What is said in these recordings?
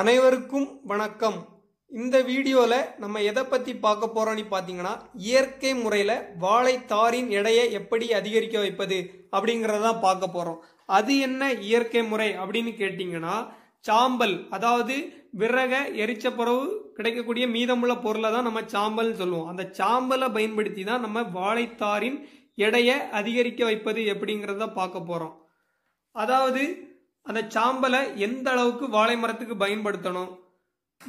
அனைவருக்கும் வணக்கம் இந்த வீடியோவில் நம்ம எதை பற்றி பார்க்க போகிறோன்னு பார்த்தீங்கன்னா இயற்கை முறையில் வாழைத்தாரின் எடையை எப்படி அதிகரிக்க வைப்பது அப்படிங்கிறதான் பார்க்க போகிறோம் அது என்ன இயற்கை முறை அப்படின்னு கேட்டிங்கன்னா சாம்பல் அதாவது விறக எரிச்ச பிறகு கிடைக்கக்கூடிய மீதமுள்ள பொருளை தான் நம்ம சாம்பல்னு சொல்லுவோம் அந்த சாம்பலை பயன்படுத்தி தான் நம்ம வாழைத்தாரின் எடையை அதிகரிக்க வைப்பது எப்படிங்கிறத பார்க்க போகிறோம் அதாவது அந்த சாம்பலை எந்த அளவுக்கு வாழை மரத்துக்கு பயன்படுத்தணும்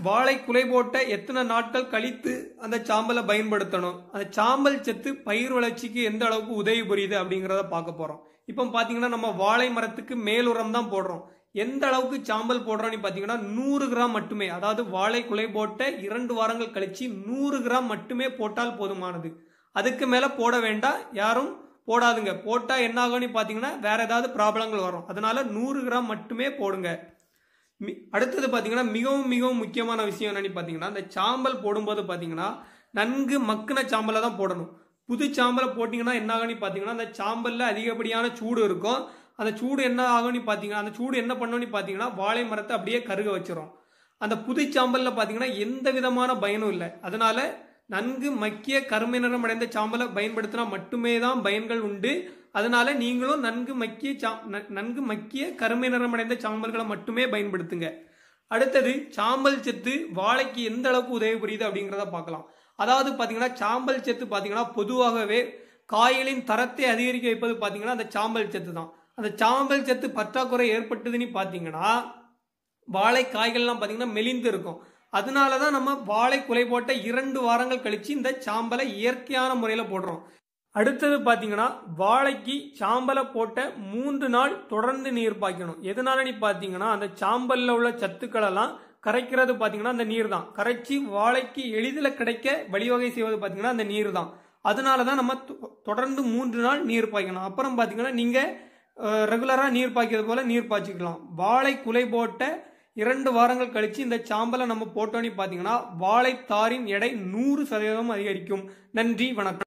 வாழை குலை போட்ட எத்தனை நாட்கள் கழித்து அந்த சாம்பலை பயன்படுத்தணும் அந்த சாம்பல் சத்து பயிர் வளர்ச்சிக்கு எந்த அளவுக்கு உதவி புரியுது அப்படிங்கிறத பார்க்க போகிறோம் இப்போ பார்த்தீங்கன்னா நம்ம வாழை மரத்துக்கு மேல் உரம் தான் போடுறோம் எந்த அளவுக்கு சாம்பல் போடுறோம்னு பார்த்தீங்கன்னா நூறு கிராம் மட்டுமே அதாவது வாழை குலை போட்ட இரண்டு வாரங்கள் கழித்து நூறு கிராம் மட்டுமே போட்டால் போதுமானது அதுக்கு மேலே போட வேண்டாம் யாரும் போடாதுங்க போட்டால் என்ன ஆகும்னு பார்த்தீங்கன்னா வேறு ஏதாவது ப்ராப்ளங்கள் வரும் அதனால் நூறு கிராம் மட்டுமே போடுங்க அடுத்தது பார்த்தீங்கன்னா மிகவும் மிகவும் முக்கியமான விஷயம் என்னன்னு பார்த்தீங்கன்னா இந்த சாம்பல் போடும்போது பார்த்தீங்கன்னா நன்கு மக்கின சாம்பலை தான் போடணும் புது சாம்பலை போட்டிங்கன்னா என்ன ஆகும்னு பார்த்தீங்கன்னா அந்த சாம்பலில் அதிகப்படியான சூடு இருக்கும் அந்த சூடு என்ன ஆகும்னு பார்த்தீங்கன்னா அந்த சூடு என்ன பண்ணோன்னு பார்த்தீங்கன்னா வாழை மரத்தை அப்படியே கருக வச்சிடும் அந்த புது சாம்பலில் பார்த்தீங்கன்னா எந்த விதமான பயனும் இல்லை அதனால நன்கு மக்கிய கருமை நிறம் அடைந்த சாம்பலை பயன்படுத்தினா மட்டுமே தான் பயன்கள் உண்டு அதனால நீங்களும் நன்கு மக்கிய சா நன்கு மக்கிய கருமை நிறம் அடைந்த சாம்பல்களை மட்டுமே பயன்படுத்துங்க அடுத்தது சாம்பல் சத்து வாழைக்கு எந்த அளவுக்கு உதவி புரியுது அப்படிங்கிறத பார்க்கலாம் அதாவது பார்த்தீங்கன்னா சாம்பல் சத்து பார்த்தீங்கன்னா பொதுவாகவே காய்களின் தரத்தை அதிகரிக்க வைப்பது பார்த்தீங்கன்னா அந்த சாம்பல் சத்து தான் அந்த சாம்பல் சத்து பற்றாக்குறை ஏற்பட்டதுன்னு பார்த்தீங்கன்னா வாழை காய்கள்லாம் பார்த்தீங்கன்னா மெலிந்து இருக்கும் அதனால தான் நம்ம வாழை குலை போட்ட இரண்டு வாரங்கள் கழித்து இந்த சாம்பலை இயற்கையான முறையில் போடுறோம் அடுத்தது பார்த்தீங்கன்னா வாழைக்கு சாம்பலை போட்ட மூன்று நாள் தொடர்ந்து நீர் பாய்க்கணும் எதனாலன்னு பார்த்தீங்கன்னா அந்த சாம்பலில் உள்ள சத்துக்களெல்லாம் கரைக்கிறது பார்த்தீங்கன்னா அந்த நீர் தான் கரைச்சி வாழைக்கு எளிதில் கிடைக்க வழிவகை செய்வது பார்த்தீங்கன்னா அந்த நீர் தான் அதனால தான் நம்ம தொடர்ந்து மூன்று நாள் நீர் பாய்க்கணும் அப்புறம் பார்த்தீங்கன்னா நீங்கள் ரெகுலராக நீர் பாய்க்கிறது போல் நீர் பாய்ச்சிக்கலாம் வாழை குலை போட்ட இரண்டு வாரங்கள் கழிச்சு இந்த சாம்பலை நம்ம போட்டோன்னு பார்த்தீங்கன்னா வாழைத்தாரின் எடை நூறு சதவீதம் அதிகரிக்கும் நன்றி வணக்கம்